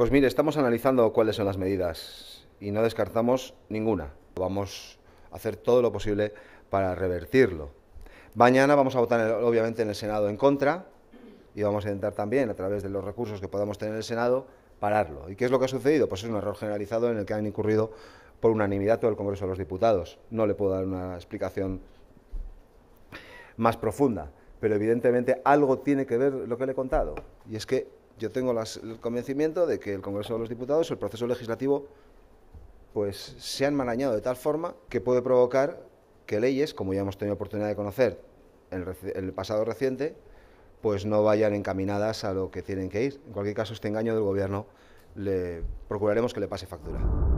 Pues mire, estamos analizando cuáles son las medidas y no descartamos ninguna. Vamos a hacer todo lo posible para revertirlo. Mañana vamos a votar, obviamente, en el Senado en contra y vamos a intentar también, a través de los recursos que podamos tener en el Senado, pararlo. ¿Y qué es lo que ha sucedido? Pues es un error generalizado en el que han incurrido por unanimidad todo el Congreso de los Diputados. No le puedo dar una explicación más profunda, pero evidentemente algo tiene que ver lo que le he contado. Y es que yo tengo el convencimiento de que el Congreso de los Diputados, el proceso legislativo, pues se han manañado de tal forma que puede provocar que leyes, como ya hemos tenido oportunidad de conocer en el, el pasado reciente, pues no vayan encaminadas a lo que tienen que ir. En cualquier caso, este engaño del Gobierno le procuraremos que le pase factura.